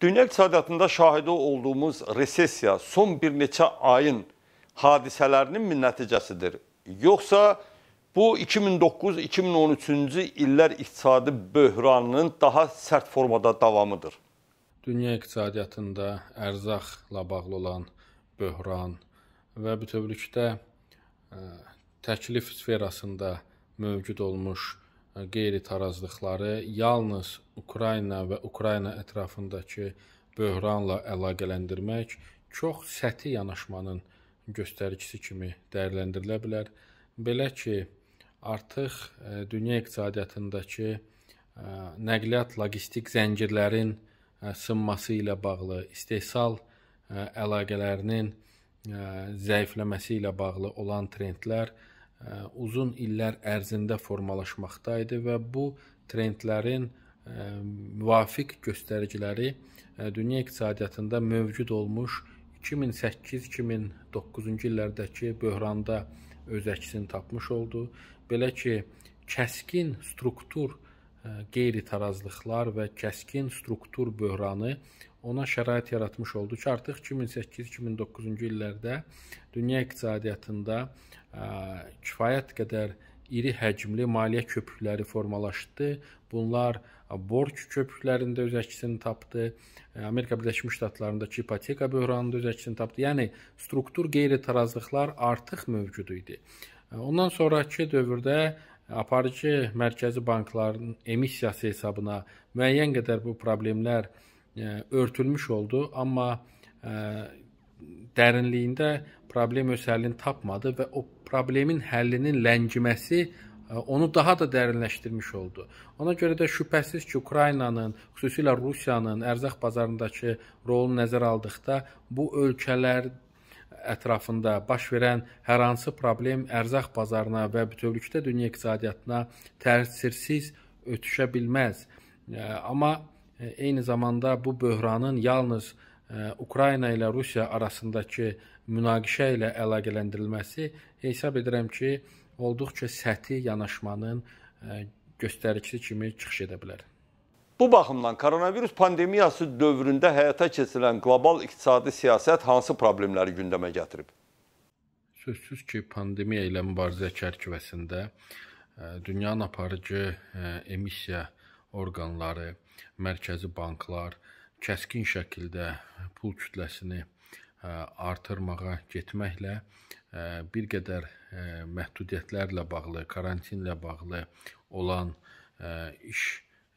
Dünya iqtisadiyyatında şahidi olduğumuz resesiya son bir neçə ayın hadisələrinin bir nəticəsidir. Yoxsa bu 2009-2013-cü illər iqtisadi böhranının daha sərt formada davamıdır. Dünya iqtisadiyyatında ərzaqla bağlı olan böhran və bütövlükdə e, təklif sferasında mövcud olmuş qeyri-tarazlıqları yalnız Ukrayna və Ukrayna ətrafındakı böhranla əlaqələndirmək çox səthi yanaşmanın göstəricisi kimi dəyərləndirilə bilər. Belə ki, artıq e, dünya iqtisadiyyatındakı e, nəqliyyat logistik zəncirlərin e, sınması ilə bağlı, istehsal əlaqələrinin zəifləməsi ilə bağlı olan trendlər uzun illər ərzində formalaşmaqda idi və bu trendlərin müvafiq göstəriciləri dünya iqtisadiyyatında mövcud olmuş 2008-2009-cu illərdəki böhranda öz əksini tapmış oldu. Belə ki, kəskin struktur qeyri-tarazlıqlar və kəskin struktur böhranı ona şərait yaratmış oldu ki, artıq 2008-2009-cu illərdə dünya iqtisadiyyatında ə, kifayət qədər iri həcmli maliyyə köpükləri formalaşdı. Bunlar borc köpüklərində öz əksini tapdı. Amerika Birləşmiş Ştatlarındakı ipoteka böhranında öz əksini tapdı. Yəni struktur qeyri-tarazlıqlar artıq mövcud idi. Ondan sonrakı dövrdə aparıcı mərkəzi bankların emissiyası hesabına müəyyən qədər bu problemlər E, örtülmüş oldu, amma e, dərinliyində problem öz həllini tapmadı və o problemin həllinin ləngiməsi e, onu daha da dərinləşdirmiş oldu. Ona görə də şübhəsiz ki, Ukraynanın, xüsusilə Rusiyanın ərzaq bazarındakı rolunu nəzərə aldıqda bu ölkələr ətrafında baş verən hər hansı problem ərzaq bazarına və bütövlükdə dünya iqtisadiyyatına təsirsiz ötüşə bilməz. Amma E, eyni zamanda bu böhranın yalnız e, Ukrayna ilə Rusiya arasındakı münaqişə ilə əlaqələndirilməsi hesab edirəm ki, olduqca səthi yanaşmanın e, göstəricisi kimi çıxış edə bilər. Bu baxımdan koronavirus pandemiyası dövründə həyata keçirilən qlobal iqtisadi siyasət hansı problemləri gündəmə gətirib? Sözsüz ki, pandemiya ilə mübarizə çərçivəsində dünyanın aparıcı emissiya orqanları, mərkəzi banklar kəskin şəkildə pul kütləsini e, artırmağa getməklə e, bir qədər e, məhdudiyyətlərlə bağlı, karantinlə bağlı olan iş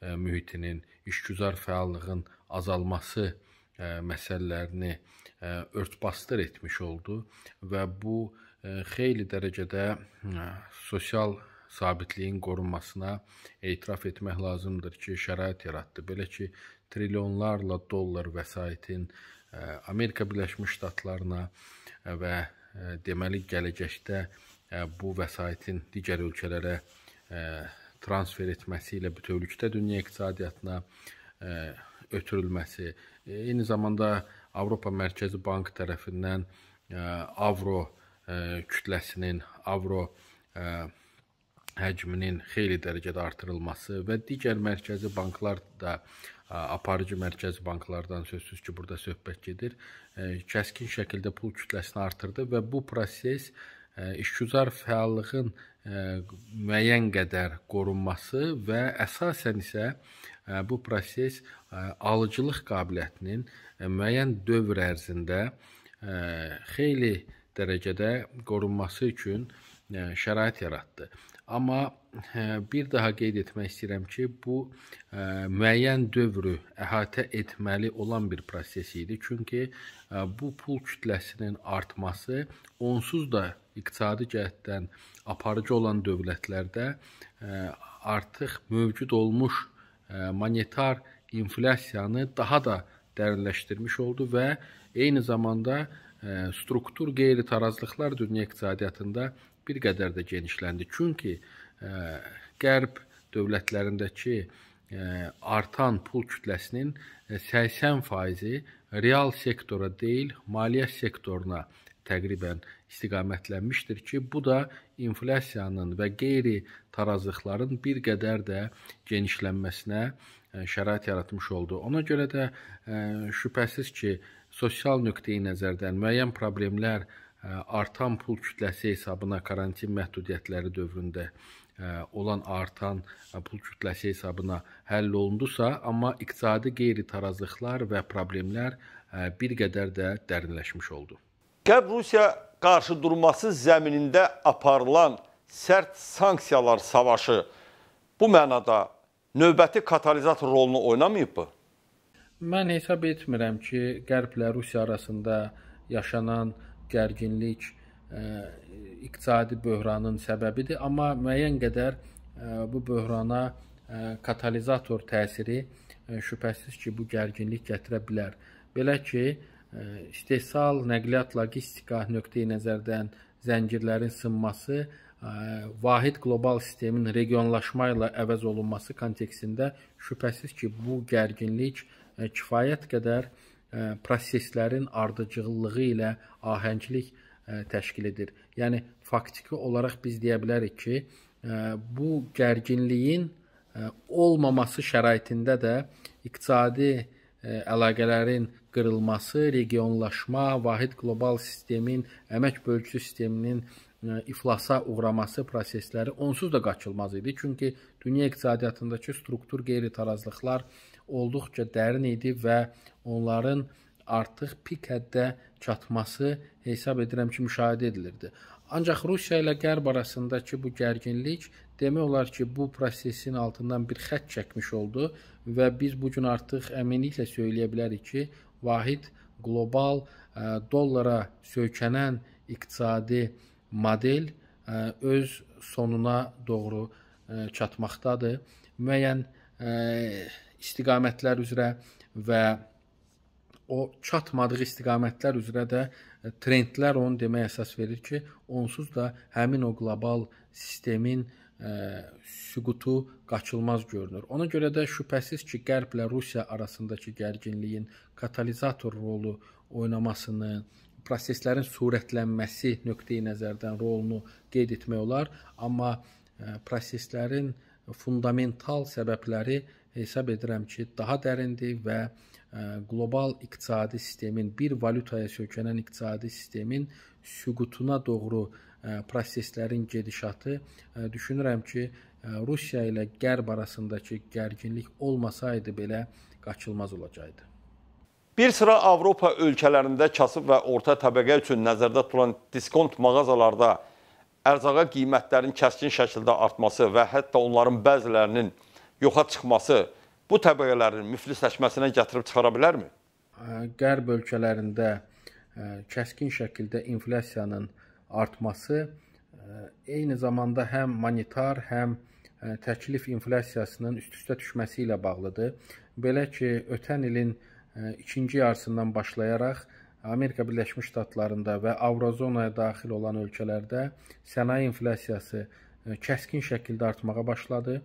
mühitinin, işgüzar fəallığın azalması məsələlərini örtbasdır etmiş oldu və bu xeyli dərəcədə sosial sabitliyin qorunmasına etiraf etmək lazımdır ki, şərait yaratdı. Belə ki, trilyonlarla dollar vəsaitin e, Amerika Birləşmiş Ştatlarına e, və e, deməli gələcəkdə bu vəsaitin digər ölkələrə transfer etməsi ilə bütövlükdə dünya iqtisadiyyatına ötürülməsi, eyni zamanda Avropa Mərkəzi Bank tərəfindən avro kütləsinin, avro kütləsinin həcminin xeyli dərəcədə artırılması və digər mərkəzi banklar da aparıcı mərkəzi banklardan sözsüz ki, burada söhbət gedir, e, kəskin şəkildə pul kütləsini artırdı və bu proses e, işgüzar fəallığın e, müəyyən qədər qorunması və əsasən isə bu proses alıcılıq qabiliyyətinin müəyyən dövr ərzində xeyli dərəcədə qorunması üçün şərait yaratdı. Amma hə, bir daha qeyd etmək istəyirəm ki, bu hə, müəyyən dövrü əhatə etməli olan bir proses idi. Çünki hə, bu pul kütləsinin artması onsuz da iqtisadi cəhətdən aparıcı olan dövlətlərdə artıq mövcud olmuş monetar inflyasiyanı daha da dərinləşdirmiş oldu və eyni zamanda struktur qeyri-tarazlıqlar dünya iqtisadiyyatında bir qədər də genişləndi. Çünki e, qərb dövlətlərindəki e, artan pul kütləsinin 80%-i e, real sektora deyil, maliyyə sektoruna təqribən istiqamətlənmişdir ki, bu da inflyasiyanın və qeyri-tarazlıqların bir qədər də genişlənməsinə şərait yaratmış oldu. Ona görə də şübhəsiz ki, sosial nöqteyi-nəzərdən müəyyən problemlər artan pul kütləsi hesabına karantin məhdudiyyətləri dövründə olan artan pul kütləsi hesabına həll olundusa, amma iqtisadi qeyri-tarazlıqlar və problemlər bir qədər də dərinləşmiş oldu. Qəb Rusiya qarşı durması zəminində aparılan sərt sanksiyalar savaşı bu mənada növbəti katalizator rolunu oynamayıbmı? Mən hesab etmirəm ki, Qərblə Rusiya arasında yaşanan e, gərginlik e, iqtisadi böhranın səbəbidir, amma müəyyən qədər e, bu böhrana e, katalizator təsiri şübhəsiz ki, bu gərginlik gətirə bilər. Belə ki, istehsal, nəqliyyat, logistika nöqteyi nəzərdən zəncirlərin sınması vahid qlobal sistemin regionlaşma ilə əvəz olunması kontekstində şübhəsiz ki, bu gərginlik kifayət qədər E, proseslərin ardıcıllığı ilə ahənglik e, təşkil edir. Yəni faktiki olaraq biz deyə bilərik ki, e, bu gərginliyin olmaması şəraitində də iqtisadi əlaqələrin qırılması, regionlaşma, vahid qlobal sistemin, əmək bölgüsü sisteminin iflasa uğraması prosesləri onsuz da qaçılmaz idi. Çünki dünya iqtisadiyyatındakı struktur qeyri-tarazlıqlar olduqca dərin idi və onların artıq pik həddə çatması hesab edirəm ki, müşahidə edilirdi. Ancaq Rusiya ilə Qərb arasındakı bu gərginlik demək olar ki, bu prosesin altından bir xətt çəkmiş oldu və biz bu gün artıq əminliklə söyləyə bilərik ki, vahid qlobal dollara söykənən iqtisadi model öz sonuna doğru çatmaqdadır. Müəyyən istiqamətlər üzrə və o çatmadığı istiqamətlər üzrə də e, trendlər onu demək əsas verir ki, onsuz da həmin o qlobal sistemin ə, e, süqutu qaçılmaz görünür. Ona görə də şübhəsiz ki, Qərblə Rusiya arasındakı gərginliyin katalizator rolu oynamasını, proseslərin sürətlənməsi nöqteyi-nəzərdən rolunu qeyd etmək olar, amma E, proseslərin fundamental səbəbləri hesab edirəm ki, daha dərindir və e, qlobal iqtisadi sistemin, bir valyutaya sökənən iqtisadi sistemin süqutuna doğru e, proseslərin gedişatı düşünürəm ki, Rusiya ilə Qərb arasındakı gərginlik olmasaydı belə qaçılmaz olacaqdı. Bir sıra Avropa ölkələrində kasıb və orta təbəqə üçün nəzərdə tutulan diskont mağazalarda ərzaqa qiymətlərinin kəskin şəkildə artması və hətta onların bəzilərinin yoxa çıxması bu təbəqələrin müflisləşməsinə gətirib çıxara bilərmi? Qərb ölkələrində kəskin şəkildə inflyasiyanın artması eyni zamanda həm monetar, həm təklif inflyasiyasının üst-üstə düşməsi ilə bağlıdır. Belə ki, ötən ilin ikinci yarısından başlayaraq Amerika Birləşmiş Ştatlarında və Avrozonaya daxil olan ölkələrdə sənaye inflyasiyası e, kəskin şəkildə artmağa başladı.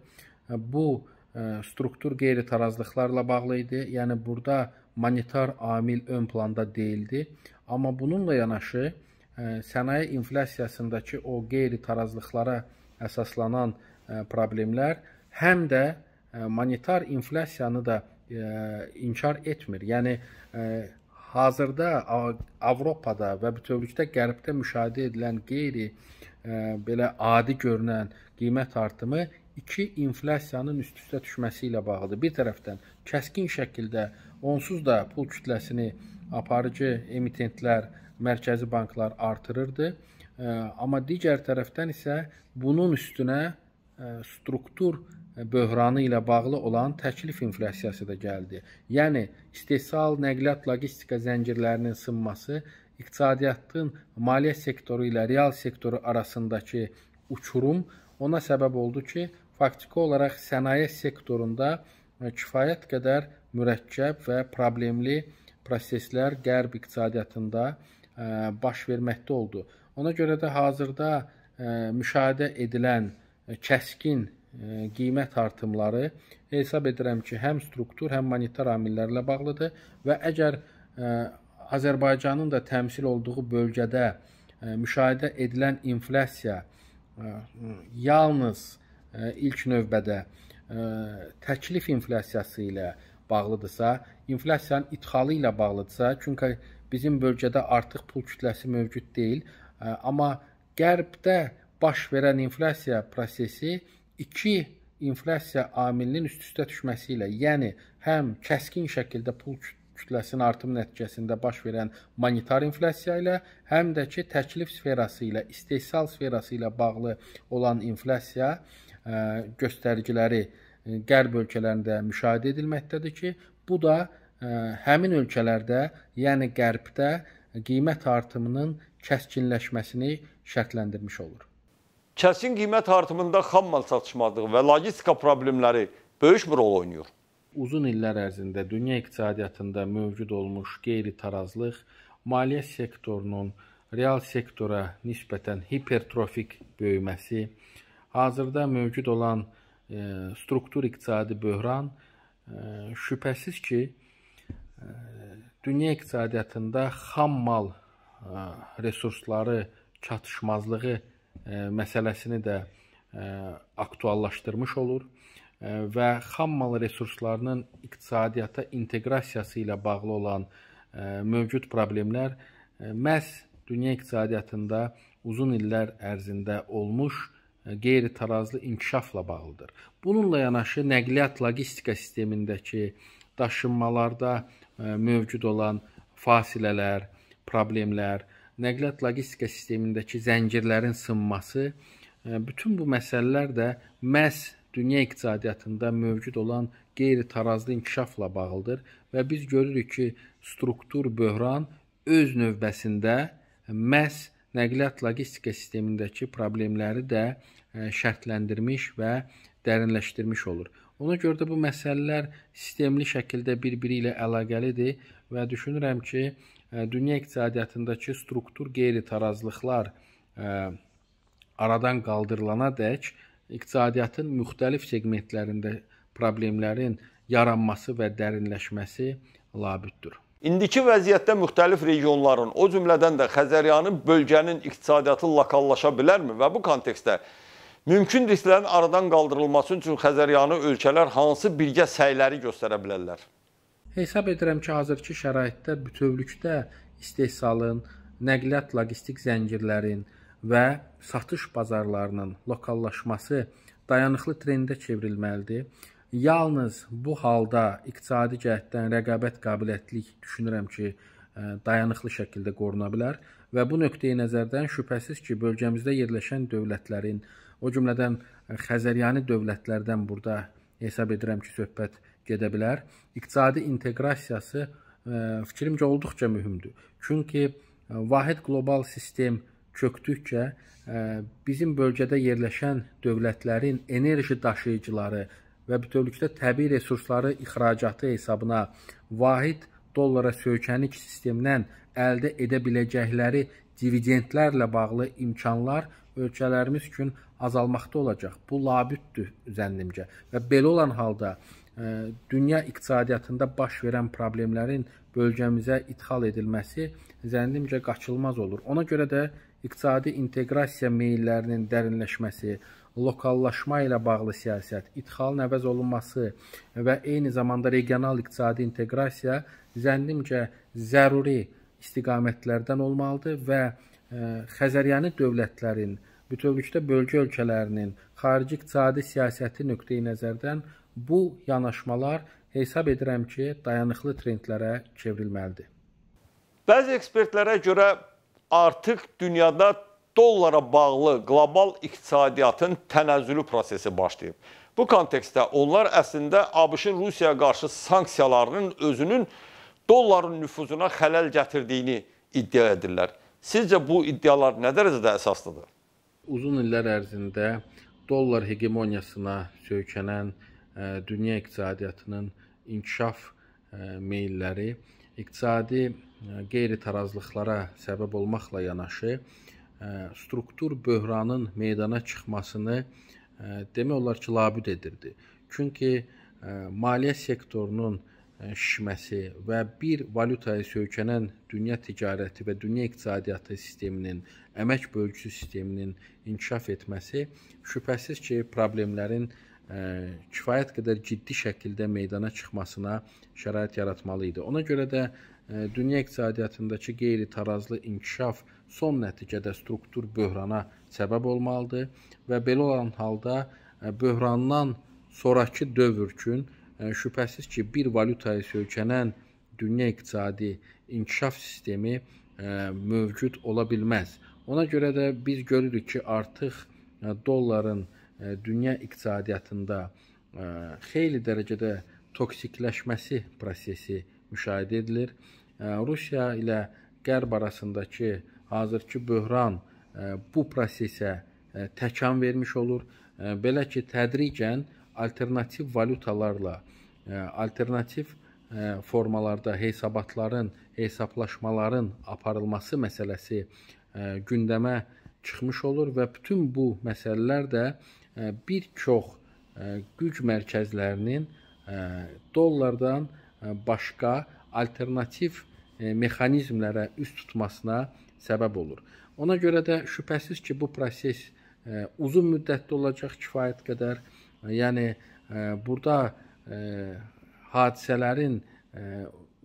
E, bu e, struktur qeyri-tarazlıqlarla bağlı idi. Yəni burada monetar amil ön planda değildi. Amma bununla yanaşı sənaye inflasiyasındakı o qeyri-tarazlıqlara əsaslanan problemlər həm də monetar inflasiyanı da inkar etmir. Yəni hazırda Avropada və bütövlükdə qərbdə müşahidə edilən qeyri e, belə adi görünən qiymət artımı 2 inflyasiyanın üst-üstə düşməsi ilə bağlıdır. Bir tərəfdən kəskin şəkildə onsuz da pul kütləsini aparıcı emitentlər, mərkəzi banklar artırırdı. E, amma digər tərəfdən isə bunun üstünə e, struktur böhranı ilə bağlı olan təklif inflyasiyası da gəldi. Yəni istehsal, nəqliyyat, logistika zəncirlərinin sınması iqtisadiyyatın maliyyə sektoru ilə real sektoru arasındakı uçurum ona səbəb oldu ki, faktiki olaraq sənaye sektorunda e, kifayət qədər mürəkkəb və problemli proseslər qərb iqtisadiyyatında e, baş verməkdə oldu. Ona görə də hazırda e, müşahidə edilən kəskin E, qiymət artımları hesab edirəm ki, həm struktur, həm monetar amillərlə bağlıdır və əgər e, Azərbaycanın da təmsil olduğu bölgədə e, müşahidə edilən inflyasiya yalnız ilk növbədə təklif inflyasiyası ilə bağlıdırsa, inflyasiyanın idxalı ilə bağlıdırsa, çünki bizim bölgədə artıq pul kütləsi mövcud deyil, amma qərbdə baş verən inflyasiya prosesi iki inflyasiya amilinin üst-üstə düşməsi ilə, yəni həm kəskin şəkildə pul kütləsinin artımı nəticəsində baş verən monetar inflyasiya ilə, həm də ki, təklif sferası ilə, istehsal sferası ilə bağlı olan inflyasiya ə, e, göstəriciləri ə, e, qərb ölkələrində müşahidə edilməkdədir ki, bu da ə, e, həmin ölkələrdə, yəni qərbdə qiymət artımının kəskinləşməsini şərtləndirmiş olur kəsin qiymət artımında xammal çatışmazlığı və logistika problemləri böyük bir rol oynayır. Uzun illər ərzində dünya iqtisadiyyatında mövcud olmuş qeyri-tarazlıq maliyyə sektorunun real sektora nisbətən hipertrofik böyüməsi, hazırda mövcud olan e, struktur iqtisadi böhran e, şübhəsiz ki, e, dünya iqtisadiyyatında xammal resursları çatışmazlığı E, məsələsini də e, aktuallaşdırmış olur e, və xam mal resurslarının iqtisadiyyata inteqrasiyası ilə bağlı olan mövcud problemlər məhz dünya iqtisadiyyatında uzun illər ərzində olmuş qeyri-tarazlı inkişafla bağlıdır. Bununla yanaşı nəqliyyat logistika sistemindəki daşınmalarda mövcud olan fasilələr, problemlər, nəqliyyat logistika sistemindəki zəncirlərin sınması, e, bütün bu məsələlər də məhz dünya iqtisadiyyatında mövcud olan qeyri-tarazlı inkişafla bağlıdır və biz görürük ki, struktur böhran öz növbəsində məhz nəqliyyat logistika sistemindəki problemləri də e, şərtləndirmiş və dərinləşdirmiş olur. Ona görə də bu məsələlər sistemli şəkildə bir-biri ilə əlaqəlidir və düşünürəm ki, dünya iqtisadiyyatındakı struktur qeyri-tarazlıqlar aradan qaldırılana dək iqtisadiyyatın müxtəlif segmentlərində problemlərin yaranması və dərinləşməsi labüddür. İndiki vəziyyətdə müxtəlif regionların, o cümlədən də Xəzəryanın bölgənin iqtisadiyyatı lokallaşa bilərmi və bu kontekstdə mümkün risklərin aradan qaldırılması üçün Xəzəryanı ölkələr hansı birgə səyləri göstərə bilərlər? Hesab edirəm ki, hazırki şəraitdə bütövlükdə istehsalın, nəqliyyat logistik zəncirlərin və satış bazarlarının lokallaşması dayanıqlı trendə çevrilməlidir. Yalnız bu halda iqtisadi cəhətdən rəqabət qabiliyyətlik düşünürəm ki, e, dayanıqlı şəkildə qoruna bilər və bu nöqteyi nəzərdən şübhəsiz ki, bölgəmizdə yerləşən dövlətlərin, o cümlədən Xəzəryanı dövlətlərdən burada hesab edirəm ki, söhbət gedə bilər. İqtisadi inteqrasiyası e, fikrimcə olduqca mühümdür. Çünki e, vahid qlobal sistem çökdükcə e, bizim bölgədə yerləşən dövlətlərin enerji daşıyıcıları və bütövlükdə təbii resursları ixracatı hesabına vahid dollara söykənik sistemdən əldə edə biləcəkləri dividendlərlə bağlı imkanlar ölkələrimiz üçün azalmaqda olacaq. Bu labüddür zənnimcə. Və belə olan halda dünya iqtisadiyyatında baş verən problemlərin bölgəmizə idxal edilməsi zənnimcə qaçılmaz olur. Ona görə də iqtisadi inteqrasiya meyllərinin dərinləşməsi, lokallaşma ilə bağlı siyasət, idxalın əvəz olunması və eyni zamanda regional iqtisadi inteqrasiya zənnimcə zəruri istiqamətlərdən olmalıdır və e, Xəzəryani dövlətlərin bütövlükdə bölgə ölkələrinin xarici iqtisadi siyasəti nöqteyi-nəzərdən Bu yanaşmalar hesab edirəm ki, dayanıqlı trendlərə çevrilməlidir. Bəzi ekspertlərə görə artıq dünyada dollara bağlı qlobal iqtisadiyyatın tənəzzülü prosesi başlayıb. Bu kontekstdə onlar əslində ABŞ-ın Rusiyaya qarşı sanksiyalarının özünün dolların nüfuzuna xələl gətirdiyini iddia edirlər. Sizcə bu iddialar nə dərəcədə əsaslıdır? Uzun illər ərzində dollar hegemoniyasına söykənən dünya iqtisadiyyatının inkişaf e, meylləri iqtisadi e, qeyri-tarazlıqlara səbəb olmaqla yanaşı e, struktur böhranın meydana çıxmasını demək olar ki, labüd edirdi. Çünki maliyyə sektorunun şişməsi və bir valyutaya söykənən dünya ticarəti və dünya iqtisadiyyatı sisteminin, əmək bölgüsü sisteminin inkişaf etməsi şübhəsiz ki, problemlərin kifayət qədər ciddi şəkildə meydana çıxmasına şərait yaratmalı idi. Ona görə də dünya iqtisadiyyatındakı qeyri-tarazlı inkişaf son nəticədə struktur böhrana səbəb olmalıdır və belə olan halda böhrandan sonrakı dövr üçün şübhəsiz ki, bir valyutaya söykənən dünya iqtisadi inkişaf sistemi mövcud ola bilməz. Ona görə də biz görürük ki, artıq dolların E, dünya iqtisadiyyatında e, xeyli dərəcədə toksikləşməsi prosesi müşahidə edilir. E, Rusiya ilə Qərb arasındakı hazırki böhran bu prosesə təkan vermiş olur. Belə ki, tədricən alternativ valyutalarla, alternativ formalarda hesabatların, hesablaşmaların aparılması məsələsi gündəmə çıxmış olur və bütün bu məsələlər də E, bir çox e, güc mərkəzlərinin e, dollardan başqa alternativ mexanizmlərə üz tutmasına səbəb olur. Ona görə də şübhəsiz ki, bu proses uzun müddətli olacaq kifayət qədər. Yəni burada hadisələrin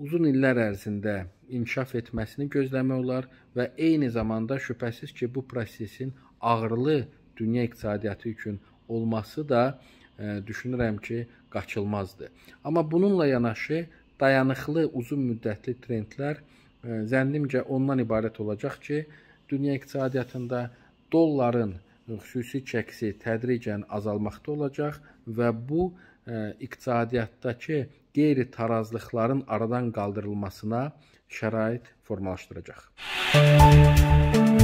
uzun illər ərzində inkişaf etməsini gözləmək olar və eyni zamanda şübhəsiz ki, bu prosesin ağrılı dünya iqtisadiyyatı üçün olması da ə, e, düşünürəm ki, qaçılmazdır. Amma bununla yanaşı dayanıqlı uzun müddətli trendlər ə, e, zənnimcə ondan ibarət olacaq ki, dünya iqtisadiyyatında dolların xüsusi çəksi tədricən azalmaqda olacaq və bu ə, e, iqtisadiyyatdakı qeyri-tarazlıqların aradan qaldırılmasına şərait formalaşdıracaq. Müzik